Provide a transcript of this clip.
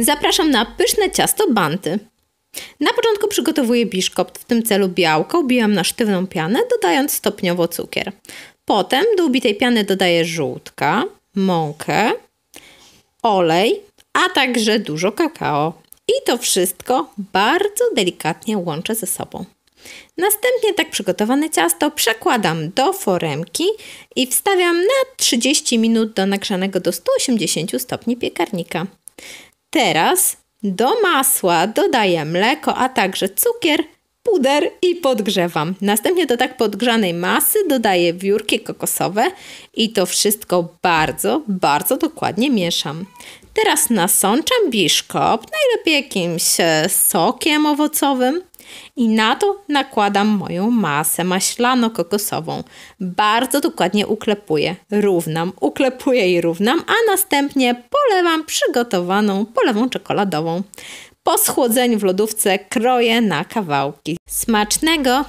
Zapraszam na pyszne ciasto banty. Na początku przygotowuję biszkopt, w tym celu białko ubijam na sztywną pianę, dodając stopniowo cukier. Potem do ubitej piany dodaję żółtka, mąkę, olej, a także dużo kakao. I to wszystko bardzo delikatnie łączę ze sobą. Następnie tak przygotowane ciasto przekładam do foremki i wstawiam na 30 minut do nagrzanego do 180 stopni piekarnika. Teraz do masła dodaję mleko, a także cukier puder i podgrzewam. Następnie do tak podgrzanej masy dodaję wiórki kokosowe i to wszystko bardzo, bardzo dokładnie mieszam. Teraz nasączam biszkopt, najlepiej jakimś e, sokiem owocowym i na to nakładam moją masę maślano-kokosową. Bardzo dokładnie uklepuję, równam, uklepuję i równam, a następnie polewam przygotowaną polewą czekoladową. Po schłodzeniu w lodówce kroję na kawałki. Smacznego!